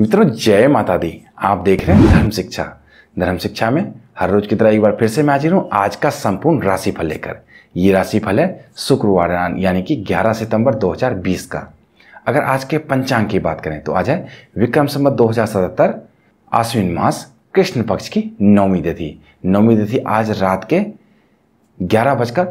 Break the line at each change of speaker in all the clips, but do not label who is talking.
मित्रों जय माता दी आप देख रहे हैं धर्म शिक्षा धर्म शिक्षा में हर रोज की तरह एक बार फिर से मैं हाजिर हूँ आज का संपूर्ण राशिफल लेकर ये राशिफल है शुक्रवार यानी कि 11 सितंबर 2020 का अगर आज के पंचांग की बात करें तो आज है विक्रम संबत दो हज़ार आश्विन मास कृष्ण पक्ष की नौवीं तिथि नौवीं तिथि आज रात के ग्यारह बजकर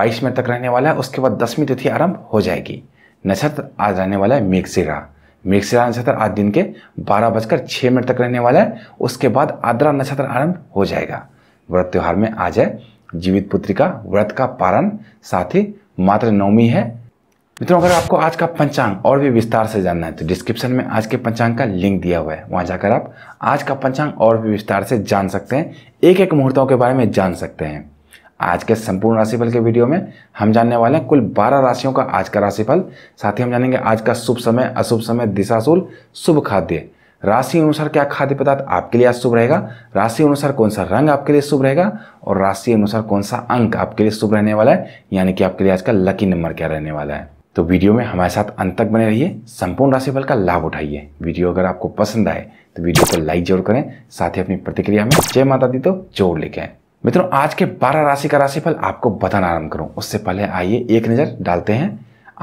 बाईस मिनट तक रहने वाला है उसके बाद दसवीं तिथि आरंभ हो जाएगी नक्षत्र आज रहने वाला है मेघशिरा मेघ नक्षत्र आज दिन के बारह बजकर छः मिनट तक रहने वाला है उसके बाद आद्रा नक्षत्र आरंभ हो जाएगा व्रत त्यौहार में आज है जीवित पुत्री का व्रत का पारण साथ ही मात्र नवमी है मित्रों अगर आपको आज का पंचांग और भी विस्तार से जानना है तो डिस्क्रिप्शन में आज के पंचांग का लिंक दिया हुआ है वहां जाकर आप आज का पंचांग और भी विस्तार से जान सकते हैं एक एक मुहूर्तों के बारे में जान सकते हैं आज के संपूर्ण राशिफल के वीडियो में हम जानने वाले हैं कुल 12 राशियों का आज का राशिफल साथ ही हम जानेंगे आज का शुभ समय अशुभ समय दिशाशूल शुभ खाद्य राशि अनुसार क्या खाद्य पदार्थ आपके लिए आज शुभ रहेगा राशि अनुसार कौन सा रंग आपके लिए शुभ रहेगा और राशि अनुसार कौन सा अंक आपके लिए शुभ रहने वाला है यानी कि आपके लिए आज का लकी नंबर क्या रहने वाला है तो वीडियो में हमारे साथ अंत तक बने रहिए संपूर्ण राशिफल का लाभ उठाइए वीडियो अगर आपको पसंद आए तो वीडियो को लाइक जरूर करें साथ ही अपनी प्रतिक्रिया में जय माता दी तो जोर लिखें मित्रों आज के 12 राशि का राशिफल आपको बताना आरंभ करूं उससे पहले आइए एक नज़र डालते हैं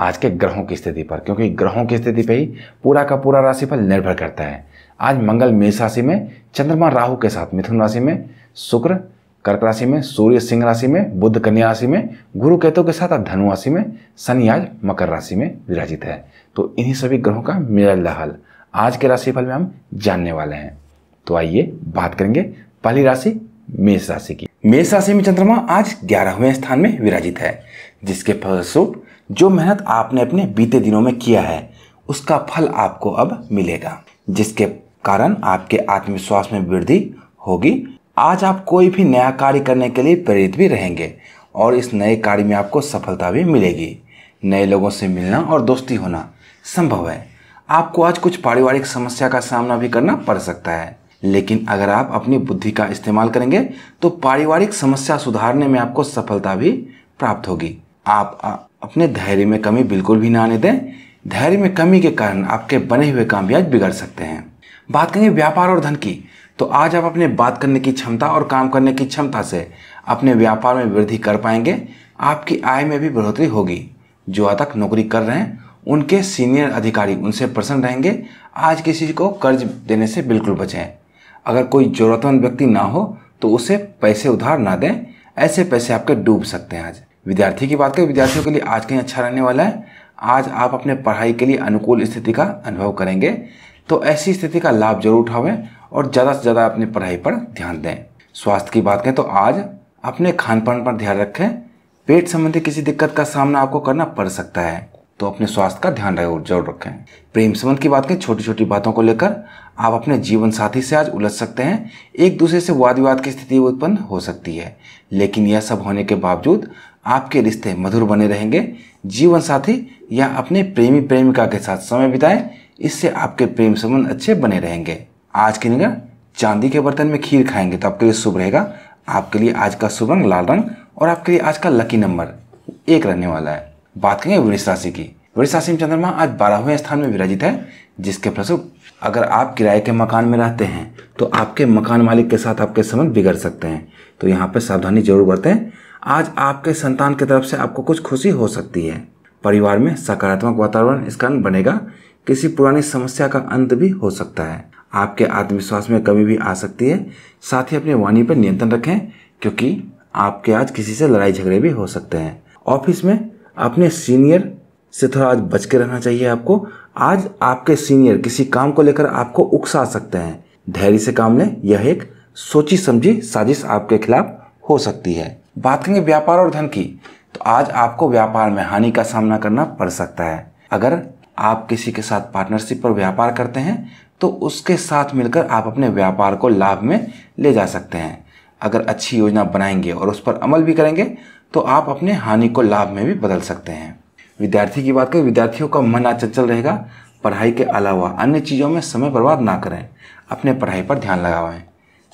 आज के ग्रहों की स्थिति पर क्योंकि ग्रहों की स्थिति पर ही पूरा का पूरा राशिफल निर्भर करता है आज मंगल मेष राशि में चंद्रमा राहु के साथ मिथुन राशि में शुक्र कर्क राशि में सूर्य सिंह राशि में बुद्ध कन्या राशि में गुरु केतु के साथ धनु राशि में शनि आज मकर राशि में विराजित है तो इन्हीं सभी ग्रहों का मिरल लहल आज के राशिफल में हम जानने वाले हैं तो आइए बात करेंगे पहली राशि मेष राशि की मेष राशि में चंद्रमा आज ग्यारहवें स्थान में विराजित है जिसके फलस्वरूप जो मेहनत आपने अपने बीते दिनों में किया है उसका फल आपको अब मिलेगा जिसके कारण आपके आत्मविश्वास में वृद्धि होगी आज आप कोई भी नया कार्य करने के लिए प्रेरित भी रहेंगे और इस नए कार्य में आपको सफलता भी मिलेगी नए लोगों से मिलना और दोस्ती होना संभव है आपको आज कुछ पारिवारिक समस्या का सामना भी करना पड़ सकता है लेकिन अगर आप अपनी बुद्धि का इस्तेमाल करेंगे तो पारिवारिक समस्या सुधारने में आपको सफलता भी प्राप्त होगी आप अपने धैर्य में कमी बिल्कुल भी ना आने दें धैर्य में कमी के कारण आपके बने हुए काम भी आज बिगड़ सकते हैं बात करेंगे व्यापार और धन की तो आज आप अपने बात करने की क्षमता और काम करने की क्षमता से अपने व्यापार में वृद्धि कर पाएंगे आपकी आय में भी बढ़ोतरी होगी जो आज तक नौकरी कर रहे हैं उनके सीनियर अधिकारी उनसे प्रसन्न रहेंगे आज किसी को कर्ज देने से बिल्कुल बचें अगर कोई ज़रूरतमंद व्यक्ति ना हो तो उसे पैसे उधार ना दें ऐसे पैसे आपके डूब सकते हैं आज विद्यार्थी की बात करें विद्यार्थियों के लिए आज कहीं अच्छा रहने वाला है आज आप अपने पढ़ाई के लिए अनुकूल स्थिति का अनुभव करेंगे तो ऐसी स्थिति का लाभ जरूर उठावें और ज़्यादा से ज़्यादा अपनी पढ़ाई पर ध्यान दें स्वास्थ्य की बात करें तो आज अपने खान पान पर ध्यान रखें पेट संबंधी किसी दिक्कत का सामना आपको करना पड़ सकता है तो अपने स्वास्थ्य का ध्यान जरूर रखें प्रेम संबंध की बात करें छोटी छोटी बातों को लेकर आप अपने जीवन साथी से आज उलझ सकते हैं एक दूसरे से वाद विवाद की स्थिति उत्पन्न हो सकती है लेकिन यह सब होने के बावजूद आपके रिश्ते मधुर बने रहेंगे जीवन साथी या अपने प्रेमी प्रेमिका के साथ समय बिताएं इससे आपके प्रेम संबंध अच्छे बने रहेंगे आज की निगर चांदी के बर्तन में खीर खाएंगे तो आपके लिए शुभ रहेगा आपके लिए आज का शुभ रंग लाल रंग और आपके लिए आज का लकी नंबर एक रहने वाला है बात करेंगे वृक्ष राशि की वृक्ष राशि में चंद्रमा आज बारहवें स्थान में विराजित है जिसके फलस्वरूप अगर आप किराए के मकान में रहते हैं तो आपके मकान मालिक के साथ आपके संबंध बिगड़ सकते हैं तो यहाँ पर सावधानी जरूर बरतें आज आपके संतान की तरफ से आपको कुछ खुशी हो सकती है परिवार में सकारात्मक वातावरण इस कारण बनेगा किसी पुरानी समस्या का अंत भी हो सकता है आपके आत्मविश्वास में कमी भी आ सकती है साथ ही अपनी वाणी पर नियंत्रण रखें क्योंकि आपके आज किसी से लड़ाई झगड़े भी हो सकते हैं ऑफिस में अपने सीनियर से थोड़ा आज बच के रहना चाहिए आपको आज आपके सीनियर किसी काम को लेकर आपको उकसा सकते हैं धैर्य से काम लें यह एक सोची समझी साजिश आपके खिलाफ हो सकती है बात करेंगे व्यापार और धन की तो आज आपको व्यापार में हानि का सामना करना पड़ सकता है अगर आप किसी के साथ पार्टनरशिप पर व्यापार करते हैं तो उसके साथ मिलकर आप अपने व्यापार को लाभ में ले जा सकते हैं अगर अच्छी योजना बनाएंगे और उस पर अमल भी करेंगे तो आप अपने हानि को लाभ में भी बदल सकते हैं विद्यार्थी की बात करें विद्यार्थियों का मन चल रहेगा पढ़ाई के अलावा अन्य चीज़ों में समय बर्बाद ना करें अपने पढ़ाई पर ध्यान लगावाएं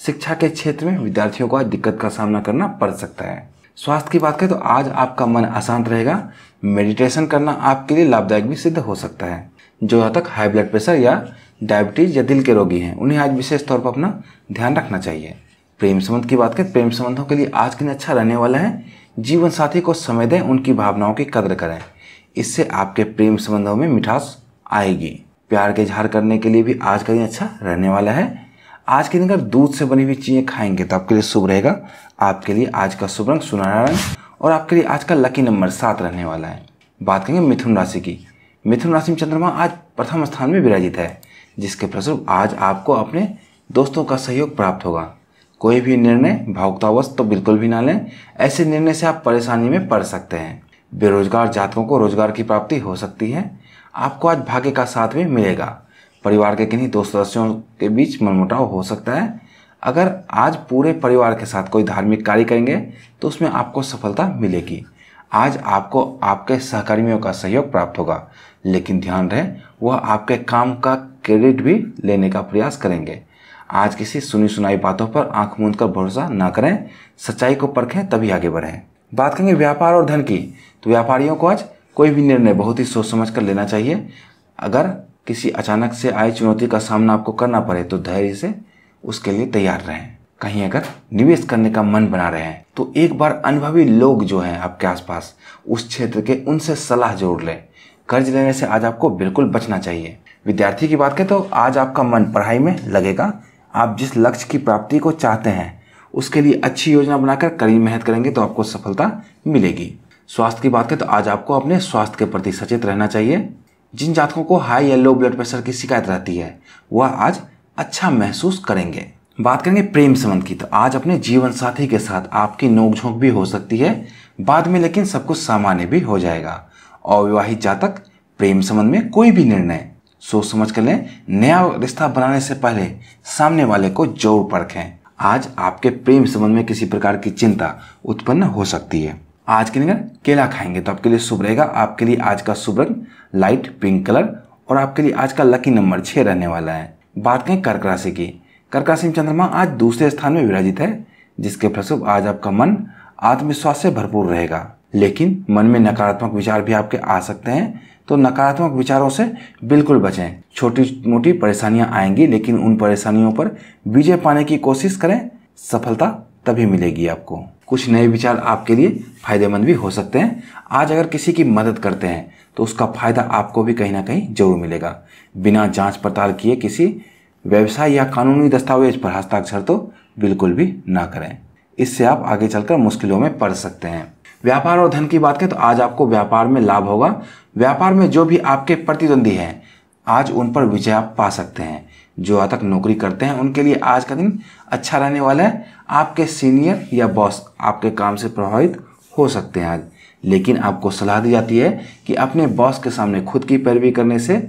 शिक्षा के क्षेत्र में विद्यार्थियों को आज दिक्कत का सामना करना पड़ सकता है स्वास्थ्य की बात करें तो आज आपका मन अशांत रहेगा मेडिटेशन करना आपके लिए लाभदायक भी सिद्ध हो सकता है जो तक हाई ब्लड प्रेशर या डायबिटीज या दिल के रोगी हैं उन्हें आज विशेष तौर पर अपना ध्यान रखना चाहिए प्रेम संबंध की बात करें प्रेम संबंधों के लिए आज के दिन अच्छा रहने वाला है जीवन साथी को समय दें उनकी भावनाओं की कदर करें इससे आपके प्रेम संबंधों में मिठास आएगी प्यार के इजहार करने के लिए भी आज का दिन अच्छा रहने वाला है आज के दिन अगर दूध से बनी हुई चीज़ें खाएंगे तो आपके लिए शुभ रहेगा आपके लिए आज का शुभ रंग सुनहरा रंग और आपके लिए आज का लकी नंबर सात रहने वाला है बात करेंगे मिथुन राशि की मिथुन राशि में चंद्रमा आज प्रथम स्थान में विराजित है जिसके फलस्वरूप आज आपको अपने दोस्तों का सहयोग प्राप्त होगा कोई भी निर्णय भावुकतावश तो बिल्कुल भी ना लें ऐसे निर्णय से आप परेशानी में पड़ सकते हैं बेरोजगार जातकों को रोजगार की प्राप्ति हो सकती है आपको आज भाग्य का साथ भी मिलेगा परिवार के किन्हीं दो सदस्यों के बीच मनमुटाव हो सकता है अगर आज पूरे परिवार के साथ कोई धार्मिक कार्य करेंगे तो उसमें आपको सफलता मिलेगी आज आपको आपके सहकर्मियों का सहयोग प्राप्त होगा लेकिन ध्यान रहे वह आपके काम का क्रेडिट भी लेने का प्रयास करेंगे आज किसी सुनी सुनाई बातों पर आंख मूंद कर भरोसा ना करें सच्चाई को परखें तभी आगे बढ़ें बात करेंगे व्यापार और धन की तो व्यापारियों को आज कोई भी निर्णय बहुत ही सोच समझ कर लेना चाहिए अगर किसी अचानक से आई चुनौती का सामना आपको करना पड़े तो धैर्य से उसके लिए तैयार रहें कहीं अगर निवेश करने का मन बना रहे हैं तो एक बार अनुभवी लोग जो हैं आपके आसपास उस क्षेत्र के उनसे सलाह जोड़ लें कर्ज लेने से आज आपको बिल्कुल बचना चाहिए विद्यार्थी की बात करें तो आज आपका मन पढ़ाई में लगेगा आप जिस लक्ष्य की प्राप्ति को चाहते हैं उसके लिए अच्छी योजना बनाकर कड़ी मेहनत करेंगे तो आपको सफलता मिलेगी स्वास्थ्य की बात करें तो आज आपको अपने स्वास्थ्य के प्रति सचेत रहना चाहिए जिन जातकों को हाई या लो ब्लड प्रेशर की शिकायत रहती है वह आज अच्छा महसूस करेंगे बात करेंगे प्रेम संबंध की तो आज अपने जीवन साथी के साथ आपकी नोकझोंक भी हो सकती है बाद में लेकिन सब कुछ सामान्य भी हो जाएगा अविवाहित जातक प्रेम संबंध में कोई भी निर्णय सोच समझ कर लें नया रिश्ता बनाने से पहले सामने वाले को जोर परखें आज आपके प्रेम संबंध में किसी प्रकार की चिंता उत्पन्न हो सकती है आज के दिन केला खाएंगे तो आपके लिए शुभ रहेगा आपके लिए आज का शुभ रंग लाइट पिंक कलर और आपके लिए आज का लकी नंबर छः रहने वाला है बात करें कर्क राशि की कर्क राशि में चंद्रमा आज दूसरे स्थान में विराजित है जिसके फलस्वरूप आज आपका मन आत्मविश्वास से भरपूर रहेगा लेकिन मन में नकारात्मक विचार भी आपके आ सकते हैं तो नकारात्मक विचारों से बिल्कुल बचें छोटी मोटी परेशानियां आएंगी लेकिन उन परेशानियों पर विजय पाने की कोशिश करें सफलता तभी मिलेगी आपको कुछ नए विचार आपके लिए फायदेमंद भी हो सकते हैं आज अगर किसी की मदद करते हैं तो उसका फायदा आपको भी कहीं ना कहीं जरूर मिलेगा बिना जांच पड़ताल किए किसी व्यवसाय या कानूनी दस्तावेज पर हस्ताक्षर तो बिल्कुल भी ना करें इससे आप आगे चलकर मुश्किलों में पड़ सकते हैं व्यापार और धन की बात करें तो आज आपको व्यापार में लाभ होगा व्यापार में जो भी आपके प्रतिद्वंदी हैं आज उन पर विजय आप पा सकते हैं जो आज तक नौकरी करते हैं उनके लिए आज का दिन अच्छा रहने वाला है आपके सीनियर या बॉस आपके काम से प्रभावित हो सकते हैं आज लेकिन आपको सलाह दी जाती है कि अपने बॉस के सामने खुद की पैरवी करने से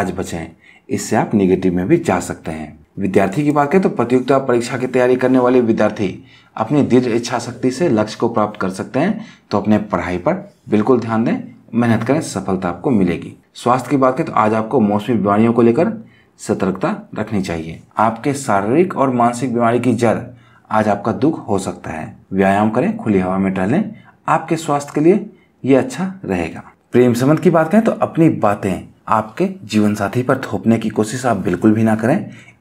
आज बचें इससे आप निगेटिव में भी जा सकते हैं विद्यार्थी की बात करें तो प्रतियोगिता परीक्षा की तैयारी करने वाले विद्यार्थी अपनी दीर्घ इच्छा शक्ति से लक्ष्य को प्राप्त कर सकते हैं तो अपने पढ़ाई पर बिल्कुल ध्यान दें मेहनत करें सफलता आपको मिलेगी स्वास्थ्य की बात करें तो आज आपको मौसमी बीमारियों को लेकर सतर्कता रखनी चाहिए आपके शारीरिक और मानसिक बीमारी की जड़ आज आपका दुख हो सकता है व्यायाम करें खुली हवा में टहलें आपके स्वास्थ्य के लिए ये अच्छा रहेगा प्रेम संबंध की बात करें तो अपनी बातें आपके जीवन साथी पर थोपने की कोशिश आप बिल्कुल भी ना करें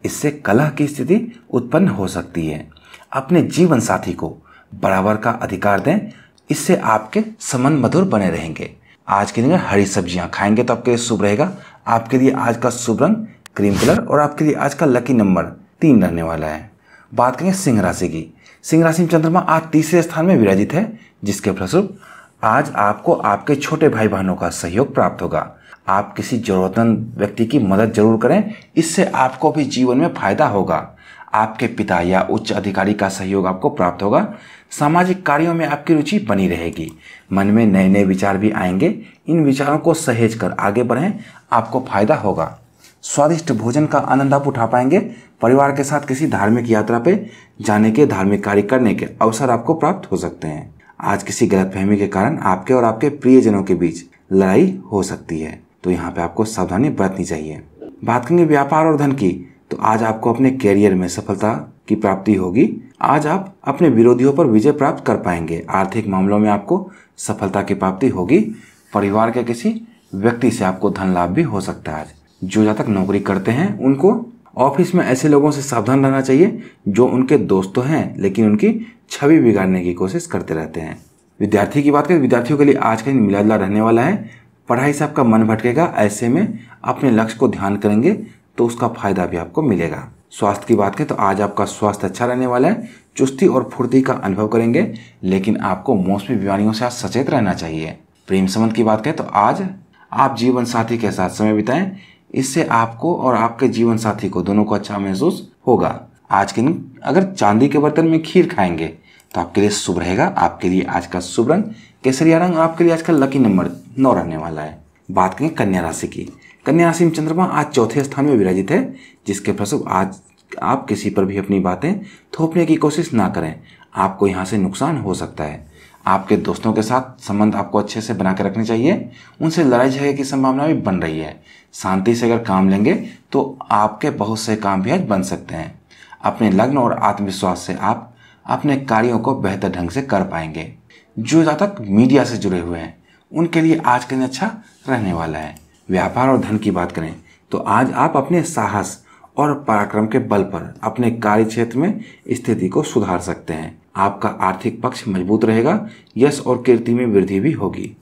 इससे कलह की स्थिति उत्पन्न हो सकती है अपने जीवन साथी को बराबर का अधिकार दें इससे आपके समन मधुर बने रहेंगे आज के दिन में हरी सब्जियां खाएंगे तो आपके लिए शुभ रहेगा आपके लिए आज का शुभ रंग क्रीम कलर और आपके लिए आज का लकी नंबर तीन रहने वाला है बात करेंगे सिंह राशि की सिंह राशि में चंद्रमा आज तीसरे स्थान में विराजित है जिसके फलस्वरूप आज आपको आपके छोटे भाई बहनों का सहयोग प्राप्त होगा आप किसी ज़रूरतमंद व्यक्ति की मदद जरूर करें इससे आपको भी जीवन में फायदा होगा आपके पिता या उच्च अधिकारी का सहयोग आपको प्राप्त होगा सामाजिक कार्यों में आपकी रुचि बनी रहेगी मन में नए नए विचार भी आएंगे इन विचारों को सहेज कर आगे बढ़ें आपको फायदा होगा स्वादिष्ट भोजन का आनंद आप उठा पाएंगे परिवार के साथ किसी धार्मिक यात्रा पे जाने के धार्मिक कार्य करने के अवसर आपको प्राप्त हो सकते हैं आज किसी गलतफहमी के कारण आपके और आपके प्रियजनों के बीच लड़ाई हो सकती है तो यहाँ पे आपको सावधानी बरतनी चाहिए बात करेंगे व्यापार और धन की तो आज आपको अपने कैरियर में सफलता की प्राप्ति होगी आज आप अपने विरोधियों पर विजय प्राप्त कर पाएंगे आर्थिक मामलों में आपको सफलता की प्राप्ति होगी परिवार के किसी व्यक्ति से आपको धन लाभ भी हो सकता है आज जो जहाँ तक नौकरी करते हैं उनको ऑफिस में ऐसे लोगों से सावधान रहना चाहिए जो उनके दोस्त हैं लेकिन उनकी छवि बिगाड़ने की कोशिश करते रहते हैं विद्यार्थी की बात करें विद्यार्थियों के लिए आज का दिन मिला रहने वाला है पढ़ाई से आपका मन भटकेगा ऐसे में अपने लक्ष्य को ध्यान करेंगे तो उसका फायदा भी आपको मिलेगा स्वास्थ्य की बात करें तो आज आपका स्वास्थ्य अच्छा रहने वाला है चुस्ती और फुर्ती का अनुभव करेंगे लेकिन आपको मौसमी बीमारियों से आज सचेत रहना चाहिए प्रेम संबंध की बात करें तो आज आप जीवन साथी के साथ समय बिताएं इससे आपको और आपके जीवन साथी को दोनों को अच्छा महसूस होगा आज के दिन अगर चांदी के बर्तन में खीर खाएंगे तो आपके लिए शुभ रहेगा आपके लिए आज का शुभ रंग केसरिया रंग आपके लिए आज का लकी नंबर नौ रहने वाला है बात करें कन्या राशि की कन्या राशि में चंद्रमा आज चौथे स्थान में विराजित है जिसके फलस्वरूप आज आप किसी पर भी अपनी बातें थोपने की कोशिश ना करें आपको यहाँ से नुकसान हो सकता है आपके दोस्तों के साथ संबंध आपको अच्छे से बना के रखने चाहिए उनसे लड़ाई झगड़े की संभावना भी बन रही है शांति से अगर काम लेंगे तो आपके बहुत से काम भी आज बन सकते हैं अपने लग्न और आत्मविश्वास से आप अपने कार्यों को बेहतर ढंग से कर पाएंगे जो जातक मीडिया से जुड़े हुए हैं उनके लिए आज का दिन अच्छा रहने वाला है व्यापार और धन की बात करें तो आज आप अपने साहस और पराक्रम के बल पर अपने कार्य क्षेत्र में स्थिति को सुधार सकते हैं आपका आर्थिक पक्ष मजबूत रहेगा यश और कीर्ति में वृद्धि भी होगी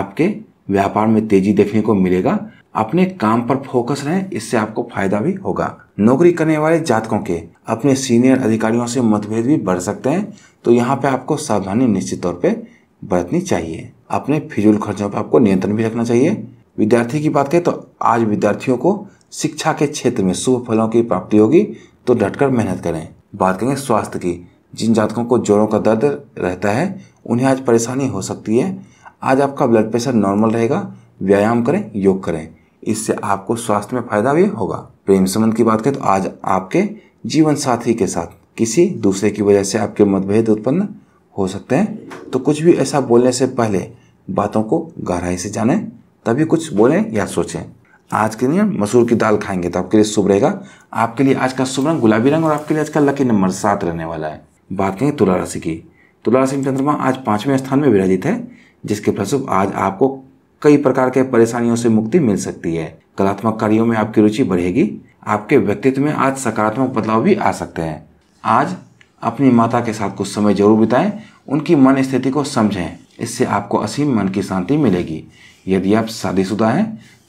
आपके व्यापार में तेजी देखने को मिलेगा अपने काम पर फोकस रहें इससे आपको फायदा भी होगा नौकरी करने वाले जातकों के अपने सीनियर अधिकारियों से मतभेद भी बढ़ सकते हैं तो यहाँ पे आपको सावधानी निश्चित तौर पे बरतनी चाहिए अपने फिजूल खर्चों पर आपको नियंत्रण भी रखना चाहिए विद्यार्थी की बात करें तो आज विद्यार्थियों को शिक्षा के क्षेत्र में शुभ फलों की प्राप्ति होगी तो डटकर मेहनत करें बात करें स्वास्थ्य की जिन जातकों को जोड़ों का दर्द रहता है उन्हें आज परेशानी हो सकती है आज आपका ब्लड प्रेशर नॉर्मल रहेगा व्यायाम करें योग करें इससे आपको स्वास्थ्य में फायदा भी होगा प्रेम संबंध की बात करें तो आज आपके जीवन साथी के साथ किसी दूसरे की वजह से आपके मतभेद उत्पन्न हो सकते हैं तो कुछ भी ऐसा बोलने से पहले बातों को गहराई से जानें तभी कुछ बोलें या सोचें आज के दिन मसूर की दाल खाएंगे तो आपके लिए शुभ रहेगा आपके लिए आज का शुभ रंग गुलाबी रंग और आपके लिए आज का लकी नंबर सात रहने वाला है बात करें तुला राशि की तुला राशि में चंद्रमा आज पांचवें स्थान में विराजित है जिसके फलस्वरूप आज आपको कई प्रकार के परेशानियों से मुक्ति मिल सकती है कलात्मक कार्यों में आपकी रुचि बढ़ेगी आपके व्यक्तित्व में आज सकारात्मक बदलाव भी आ सकते हैं आज अपनी माता के साथ कुछ समय जरूर बिताएं उनकी मन स्थिति को समझें इससे आपको असीम मन की शांति मिलेगी यदि आप शादीशुदा हैं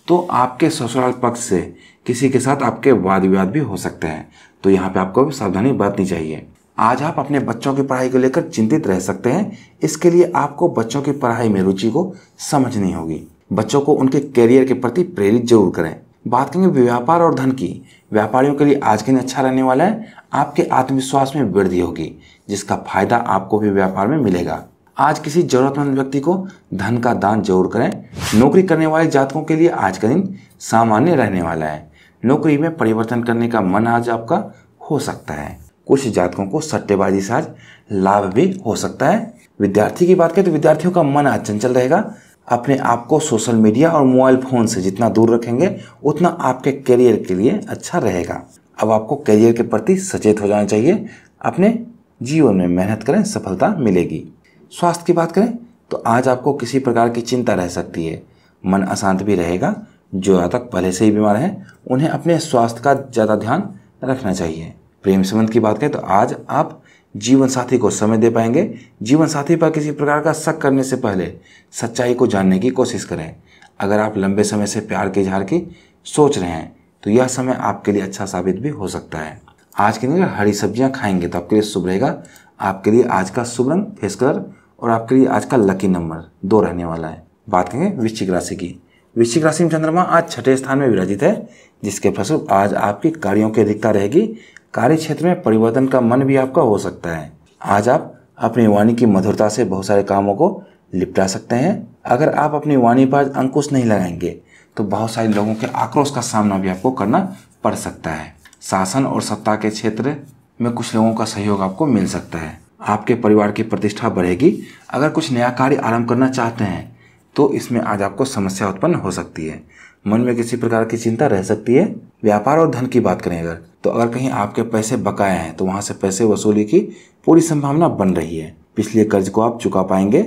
तो आपके ससुराल पक्ष से किसी के साथ आपके वाद विवाद भी हो सकते हैं तो यहाँ पे आपको सावधानी बरतनी चाहिए आज आप अपने बच्चों की पढ़ाई को लेकर चिंतित रह सकते हैं इसके लिए आपको बच्चों की पढ़ाई में रुचि को समझनी होगी बच्चों को उनके करियर के प्रति प्रेरित जरूर करें बात करेंगे व्यापार और धन की व्यापारियों के लिए आज के दिन अच्छा रहने वाला है आपके आत्मविश्वास में वृद्धि होगी जिसका फायदा आपको भी व्यापार में मिलेगा आज किसी जरूरतमंद व्यक्ति को धन का दान जरूर करें नौकरी करने वाले जातकों के लिए आज का दिन सामान्य रहने वाला है नौकरी में परिवर्तन करने का मन आज आपका हो सकता है कुछ जातकों को सट्टेबाजी से आज लाभ भी हो सकता है विद्यार्थी की बात करें तो विद्यार्थियों का मन आज चंचल रहेगा अपने आप को सोशल मीडिया और मोबाइल फ़ोन से जितना दूर रखेंगे उतना आपके करियर के लिए अच्छा रहेगा अब आपको करियर के प्रति सचेत हो जाना चाहिए अपने जीवन में मेहनत करें सफलता मिलेगी स्वास्थ्य की बात करें तो आज आपको किसी प्रकार की चिंता रह सकती है मन अशांत भी रहेगा जो जातक पहले से ही बीमार हैं उन्हें अपने स्वास्थ्य का ज़्यादा ध्यान रखना चाहिए प्रेम संबंध की बात करें तो आज आप जीवन साथी को समय दे पाएंगे जीवन साथी पर किसी प्रकार का शक करने से पहले सच्चाई को जानने की कोशिश करें अगर आप लंबे समय से प्यार के इजहार की सोच रहे हैं तो यह समय आपके लिए अच्छा साबित भी हो सकता है आज के दिन हरी सब्जियां खाएंगे तो आपके लिए शुभ रहेगा आपके लिए आज का शुभ रंग फेस कलर और आपके लिए आज का लकी नंबर दो रहने वाला है बात करेंगे वृश्चिक राशि की वृश्चिक राशि में चंद्रमा आज छठे स्थान में विराजित है जिसके फलस्वरूप आज आपकी कार्यों की अधिकता रहेगी कार्य क्षेत्र में परिवर्तन का मन भी आपका हो सकता है आज आप अपनी वाणी की मधुरता से बहुत सारे कामों को निपटा सकते हैं अगर आप अपनी वाणी पर अंकुश नहीं लगाएंगे तो बहुत सारे लोगों के आक्रोश का सामना भी आपको करना पड़ सकता है शासन और सत्ता के क्षेत्र में कुछ लोगों का सहयोग आपको मिल सकता है आपके परिवार की प्रतिष्ठा बढ़ेगी अगर कुछ नया कार्य आरंभ करना चाहते हैं तो इसमें आज आपको समस्या उत्पन्न हो सकती है मन में किसी प्रकार की चिंता रह सकती है व्यापार और धन की बात करें अगर तो अगर कहीं आपके पैसे बकाए हैं तो वहां से पैसे वसूली की पूरी संभावना बन रही है पिछले कर्ज को आप चुका पाएंगे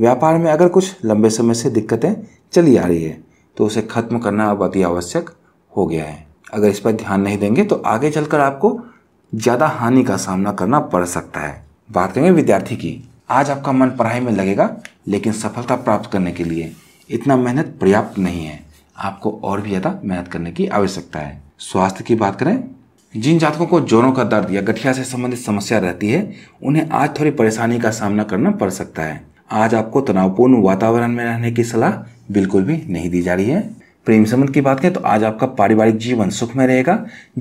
व्यापार में अगर कुछ लंबे समय से दिक्कतें चली आ रही है तो उसे खत्म करना अब अति आवश्यक हो गया है अगर इस पर ध्यान नहीं देंगे तो आगे चलकर आपको ज़्यादा हानि का सामना करना पड़ सकता है बात करेंगे विद्यार्थी की आज आपका मन पढ़ाई में लगेगा लेकिन सफलता प्राप्त करने के लिए इतना मेहनत पर्याप्त नहीं है आपको और भी ज़्यादा मेहनत करने की आवश्यकता है स्वास्थ्य की बात करें जिन जातकों को जोरों का दर्द या गठिया से संबंधित समस्या रहती है उन्हें आज थोड़ी परेशानी का सामना करना पड़ सकता है आज आपको तनावपूर्ण वातावरण में रहने की सलाह बिल्कुल भी नहीं दी जा रही है प्रेम संबंध की बात करें तो आज आपका पारिवारिक जीवन सुख में रहेगा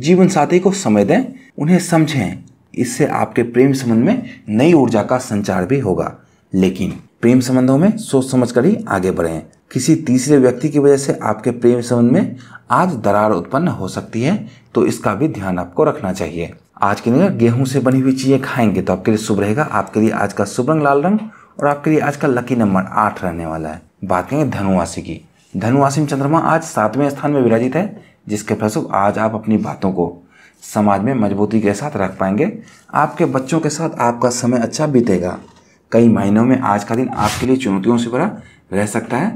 जीवन साथी को समय दें उन्हें समझें इससे आपके प्रेम संबंध में नई ऊर्जा का संचार भी होगा लेकिन प्रेम संबंधों में सोच समझ कर ही आगे बढ़ें किसी तीसरे व्यक्ति की वजह से आपके प्रेम संबंध में आज दरार उत्पन्न हो सकती है तो इसका भी ध्यान आपको रखना चाहिए आज के दिन गेहूं से बनी हुई चीज़ें खाएंगे तो आपके लिए शुभ रहेगा आपके लिए आज का शुभ रंग लाल रंग और आपके लिए आज का लकी नंबर आठ रहने वाला है बात करेंगे धनुवासि की धनुवासि में चंद्रमा आज सातवें स्थान में विराजित है जिसके फलस्वरूप आज आप अपनी बातों को समाज में मजबूती के साथ रख पाएंगे आपके बच्चों के साथ आपका समय अच्छा बीतेगा कई महीनों में आज का दिन आपके लिए चुनौतियों से भरा रह सकता है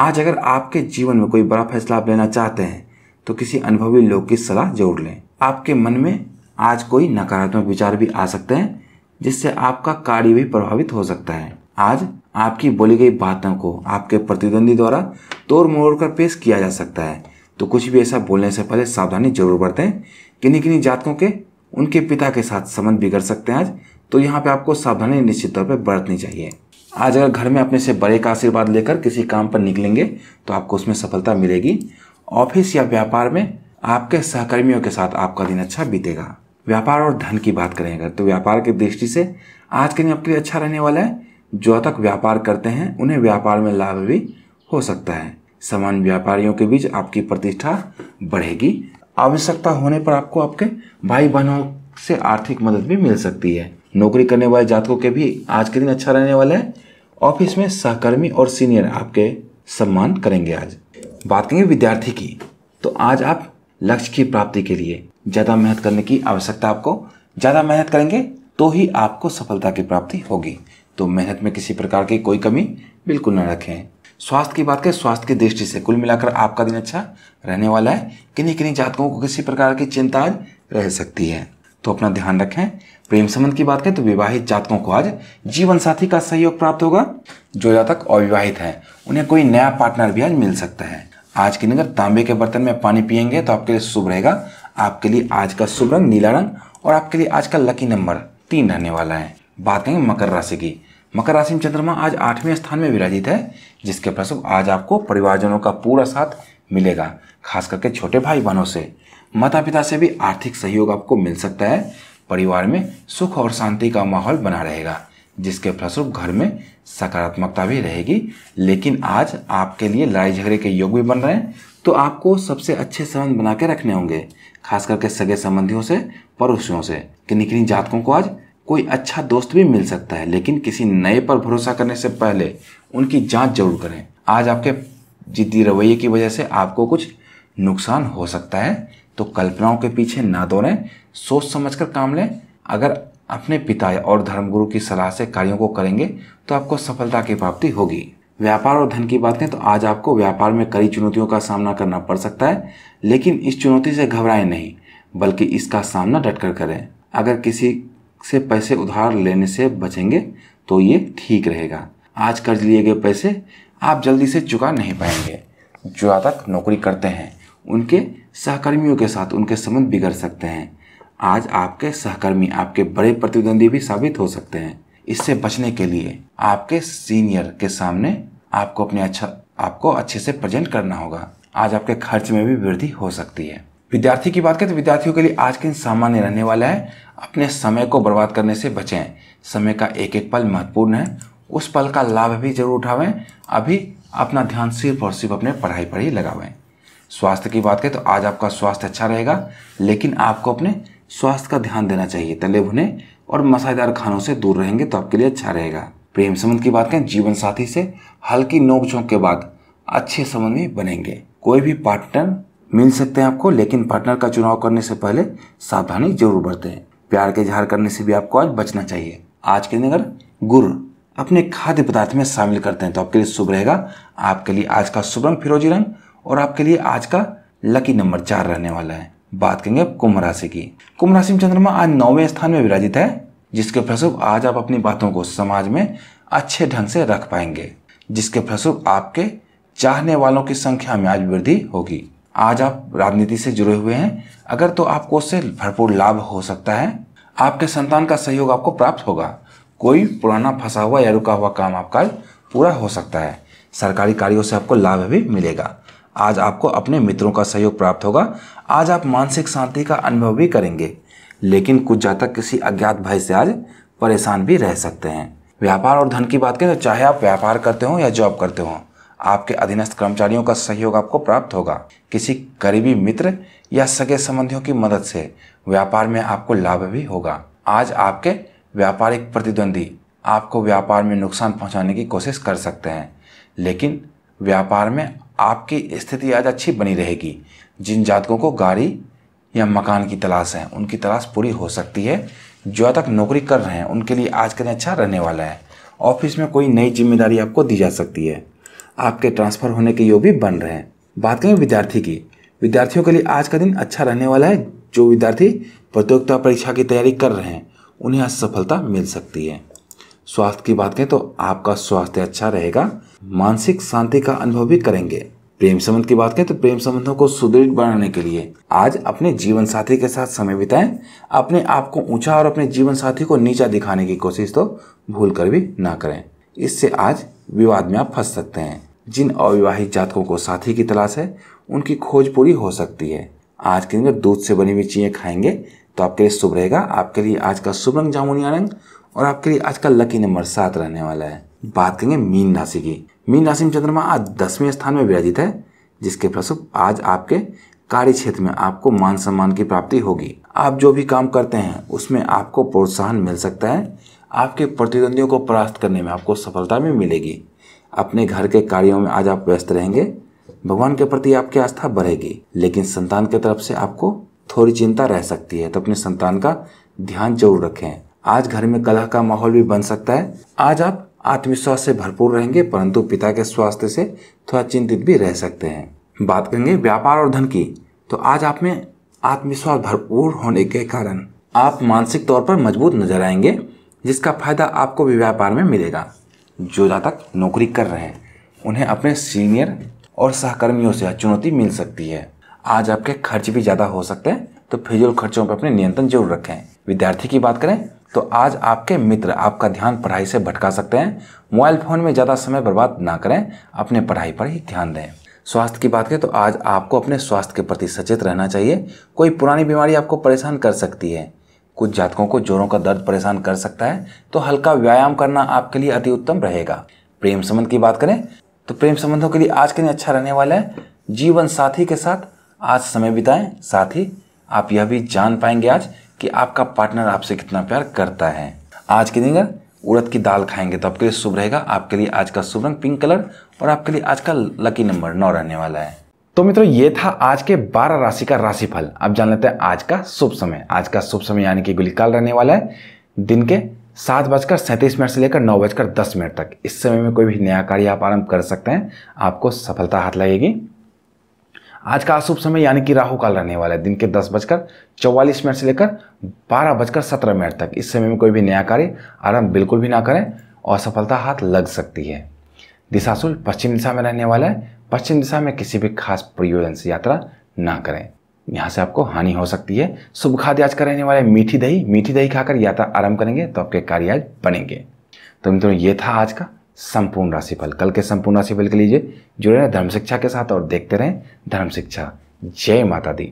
आज अगर आपके जीवन में कोई बड़ा फैसला आप लेना चाहते हैं तो किसी अनुभवी लोग की सलाह जरूर लें आपके मन में आज कोई नकारात्मक विचार भी आ सकते हैं जिससे आपका कार्य भी प्रभावित हो सकता है आज आपकी बोली गई बातों को आपके प्रतिद्वंदी द्वारा तोड़ मोड़ कर पेश किया जा सकता है तो कुछ भी ऐसा बोलने से पहले सावधानी जरूर बरतें किन्हीं किन्हीं जातकों के उनके पिता के साथ संबंध बिगड़ सकते हैं आज तो यहाँ पे आपको सावधानी निश्चित तौर पर बरतनी चाहिए आज अगर घर में अपने से बड़े का आशीर्वाद लेकर किसी काम पर निकलेंगे तो आपको उसमें सफलता मिलेगी ऑफिस या व्यापार में आपके सहकर्मियों के साथ आपका दिन अच्छा बीतेगा व्यापार और धन की बात करें अगर तो व्यापार की दृष्टि से आज के दिन आपके लिए अच्छा रहने वाला है जो तक व्यापार करते हैं उन्हें व्यापार में लाभ भी हो सकता है समान व्यापारियों के बीच आपकी प्रतिष्ठा बढ़ेगी आवश्यकता होने पर आपको आपके भाई बहनों से आर्थिक मदद भी मिल सकती है नौकरी करने वाले जातकों के भी आज के दिन अच्छा रहने वाला है ऑफिस में सहकर्मी और सीनियर आपके सम्मान करेंगे आज बात करेंगे विद्यार्थी की तो आज आप लक्ष्य की प्राप्ति के लिए ज़्यादा मेहनत करने की आवश्यकता आपको ज़्यादा मेहनत करेंगे तो ही आपको सफलता की प्राप्ति होगी तो मेहनत में किसी प्रकार की कोई कमी बिल्कुल न रखें स्वास्थ्य की बात करें स्वास्थ्य की दृष्टि से कुल मिलाकर आपका दिन अच्छा रहने वाला है किन्हीं किन्हीं जातकों को किसी प्रकार की चिंता आज रह सकती है तो अपना ध्यान रखें प्रेम संबंध की बात करें तो विवाहित जातकों को आज जीवन साथी का सहयोग प्राप्त होगा जो जातक अविवाहित है उन्हें कोई नया पार्टनर भी आज मिल सकता है आज के नगर तांबे के बर्तन में पानी पियेंगे तो आपके लिए शुभ रहेगा आपके लिए आज का शुभ रंग नीला रंग और आपके लिए आज का लकी नंबर तीन रहने वाला है बात करेंगे मकर राशि की मकर राशि में चंद्रमा आज आठवें स्थान में विराजित है जिसके फलस्वरूप आज आपको परिवारजनों का पूरा साथ मिलेगा खास करके छोटे भाई बहनों से माता पिता से भी आर्थिक सहयोग आपको मिल सकता है परिवार में सुख और शांति का माहौल बना रहेगा जिसके फलस्वरूप घर में सकारात्मकता भी रहेगी लेकिन आज आपके लिए लड़ाई झगड़े के योग भी बन रहे हैं तो आपको सबसे अच्छे संबंध बना के रखने होंगे खास करके सगे संबंधियों से पड़ोसियों से किन्हीं निकली जातकों को आज कोई अच्छा दोस्त भी मिल सकता है लेकिन किसी नए पर भरोसा करने से पहले उनकी जांच जरूर करें आज आपके जिद्दी रवैये की वजह से आपको कुछ नुकसान हो सकता है तो कल्पनाओं के पीछे ना दौड़ें सोच समझकर काम लें अगर अपने पिता और धर्मगुरु की सलाह से कार्यों को करेंगे तो आपको सफलता की प्राप्ति होगी व्यापार और धन की बात करें तो आज आपको व्यापार में कई चुनौतियों का सामना करना पड़ सकता है लेकिन इस चुनौती से घबराएं नहीं बल्कि इसका सामना डटकर करें अगर किसी से पैसे उधार लेने से बचेंगे तो ये ठीक रहेगा आज कर्ज लिए गए पैसे आप जल्दी से चुका नहीं पाएंगे जो तक नौकरी करते हैं उनके सहकर्मियों के साथ उनके संबंध बिगड़ सकते हैं आज आपके सहकर्मी आपके बड़े प्रतिद्वंदी भी साबित हो सकते हैं इससे बचने के लिए आपके सीनियर के सामने आपको अपने अच्छा आपको अच्छे से प्रेजेंट करना होगा आज आपके खर्च में भी वृद्धि हो सकती है विद्यार्थी की बात करें तो विद्यार्थियों के लिए आज के दिन सामान्य रहने वाला है अपने समय को बर्बाद करने से बचें समय का एक एक पल महत्वपूर्ण है उस पल का लाभ भी जरूर उठावें अभी अपना ध्यान सिर्फ और सिर्फ अपने पढ़ाई पर ही लगावें स्वास्थ्य की बात करें तो आज आपका स्वास्थ्य अच्छा रहेगा लेकिन आपको अपने स्वास्थ्य का ध्यान देना चाहिए तले भुने और मसालेदार खानों से दूर रहेंगे तो आपके लिए अच्छा रहेगा प्रेम संबंध की बात करें जीवन साथी से हल्की नोकझोंक के बाद अच्छे संबंध में बनेंगे कोई भी पार्टनर मिल सकते हैं आपको लेकिन पार्टनर का चुनाव करने से पहले सावधानी जरूर बरते हैं प्यार के झार करने से भी आपको आज बचना चाहिए आज के दिन अगर गुड़ अपने खाद्य पदार्थ में शामिल करते हैं तो आपके लिए शुभ रहेगा आपके लिए आज का शुभ रंग फिरोजी रंग और आपके लिए आज का लकी नंबर चार रहने वाला है बात करेंगे कुंभ राशि की कुंभ राशि में चंद्रमा आज नौवें स्थान में विराजित है जिसके फलस्वरूप आज आप अपनी बातों को समाज में अच्छे ढंग से रख पाएंगे जिसके फलस्वरूप आपके चाहने वालों की संख्या में आज वृद्धि होगी आज आप राजनीति से जुड़े हुए हैं अगर तो आपको उससे भरपूर लाभ हो सकता है आपके संतान का सहयोग आपको प्राप्त होगा कोई पुराना फंसा हुआ या रुका हुआ काम आपका पूरा हो सकता है सरकारी कार्यों से आपको लाभ भी मिलेगा आज आपको अपने मित्रों का सहयोग प्राप्त होगा आज आप मानसिक शांति का अनुभव भी करेंगे लेकिन कुछ जातक किसी अज्ञात भय से आज परेशान भी रह सकते हैं व्यापार और धन की बात करें तो चाहे आप व्यापार करते हो या जॉब करते हो आपके अधीनस्थ कर्मचारियों का सहयोग आपको प्राप्त होगा किसी करीबी मित्र या सगे संबंधियों की मदद से व्यापार में आपको लाभ भी होगा आज आपके व्यापारिक प्रतिद्वंदी आपको व्यापार में नुकसान पहुंचाने की कोशिश कर सकते हैं लेकिन व्यापार में आपकी स्थिति आज अच्छी बनी रहेगी जिन जातकों को गाड़ी या मकान की तलाश है उनकी तलाश पूरी हो सकती है जो तक नौकरी कर रहे हैं उनके लिए आज का दिन अच्छा रहने वाला है ऑफिस में कोई नई जिम्मेदारी आपको दी जा सकती है आपके ट्रांसफ़र होने के योग भी बन रहे हैं बात करें विद्यार्थी की विद्यार्थियों के लिए आज का दिन अच्छा रहने वाला है जो विद्यार्थी प्रतियोगिता परीक्षा की तैयारी कर रहे हैं उन्हें आज सफलता मिल सकती है स्वास्थ्य की बात करें तो आपका स्वास्थ्य अच्छा रहेगा मानसिक शांति का अनुभव भी करेंगे प्रेम संबंध की बात करें तो प्रेम संबंधों को सुदृढ़ बनाने के लिए आज अपने जीवन साथी के साथ समय बिताएं अपने आप को ऊंचा और अपने जीवन साथी को नीचा दिखाने की कोशिश तो भूल कर भी ना करें इससे आज विवाद में आप फंस सकते हैं जिन अविवाहित जातकों को साथी की तलाश है उनकी खोज पूरी हो सकती है आज के दिन जब दूध से बनी हुई चीज़ें खाएंगे तो आपके लिए शुभ रहेगा आपके लिए आज का शुभ रंग जामुनिया रंग और आपके लिए आज का लकी नंबर सात रहने वाला है बात करेंगे मीन राशि की मीन राशि में चंद्रमा आज दसवें स्थान में विराजित है जिसके प्रसुप आज आपके कार्य क्षेत्र में आपको मान सम्मान की प्राप्ति होगी आप जो भी काम करते हैं उसमें आपको प्रोत्साहन मिल सकता है आपके प्रतिद्वंदियों को परास्त करने में आपको सफलता भी मिलेगी अपने घर के कार्यों में आज आप व्यस्त रहेंगे भगवान के प्रति आपकी आस्था बढ़ेगी लेकिन संतान की तरफ से आपको थोड़ी चिंता रह सकती है तो अपने संतान का ध्यान जरूर रखें आज घर में कलह का माहौल भी बन सकता है आज आप आत्मविश्वास से भरपूर रहेंगे परंतु पिता के स्वास्थ्य से थोड़ा चिंतित भी रह सकते हैं बात करेंगे व्यापार और धन की तो आज आप में आत्मविश्वास भरपूर होने के कारण आप मानसिक तौर पर मजबूत नजर आएंगे जिसका फायदा आपको भी व्यापार में मिलेगा जो जातक नौकरी कर रहे हैं उन्हें अपने सीनियर और सहकर्मियों से चुनौती मिल सकती है आज आपके खर्च भी ज़्यादा हो सकते हैं तो फिजूल खर्चों पर अपने नियंत्रण जरूर रखें विद्यार्थी की बात करें तो आज आपके मित्र आपका ध्यान पढ़ाई से भटका सकते हैं मोबाइल फ़ोन में ज़्यादा समय बर्बाद ना करें अपने पढ़ाई पर ही ध्यान दें स्वास्थ्य की बात करें तो आज आपको अपने स्वास्थ्य के प्रति सचेत रहना चाहिए कोई पुरानी बीमारी आपको परेशान कर सकती है कुछ जातकों को जोरों का दर्द परेशान कर सकता है तो हल्का व्यायाम करना आपके लिए अति उत्तम रहेगा प्रेम संबंध की बात करें तो प्रेम संबंधों के लिए आज के दिन अच्छा रहने वाला है जीवन साथी के साथ आज समय बिताएं साथ ही आप यह भी जान पाएंगे आज कि आपका पार्टनर आपसे कितना प्यार करता है आज के दिन अगर उड़द की दाल खाएंगे तो आपके लिए शुभ रहेगा आपके लिए आज का शुभ रंग पिंक कलर और आपके लिए आज का लकी नंबर नौ रहने वाला है तो मित्रों ये था आज के 12 राशि का राशिफल अब जान लेते हैं आज का शुभ समय आज का शुभ समय यानी कि गुलिकाल रहने वाला है दिन के सात बजकर सैंतीस मिनट से लेकर नौ बजकर दस मिनट तक इस समय में कोई भी नया कार्य आप आरंभ कर सकते हैं आपको सफलता हाथ लगेगी आज का अशुभ समय यानी कि राहु काल रहने वाला है दिन के दस बजकर चौवालीस मिनट से लेकर बारह बजकर सत्रह मिनट तक इस समय में कोई भी नया कार्य आरंभ बिल्कुल भी ना करें और सफलता हाथ लग सकती है दिशाशुल पश्चिम दिशा में रहने वाला है पश्चिम दिशा में किसी भी खास प्रयोजन से यात्रा ना करें यहाँ से आपको हानि हो सकती है शुभ खाद्य आज का रहने वाला है मीठी दही मीठी दही खाकर यात्रा आरंभ करेंगे तो आपके कार्य आज बनेंगे तो मित्रों ये था आज का संपूर्ण राशिफल कल के संपूर्ण राशिफल के लीजिए जुड़े रहें धर्म शिक्षा के साथ और देखते रहें धर्म शिक्षा जय माता दी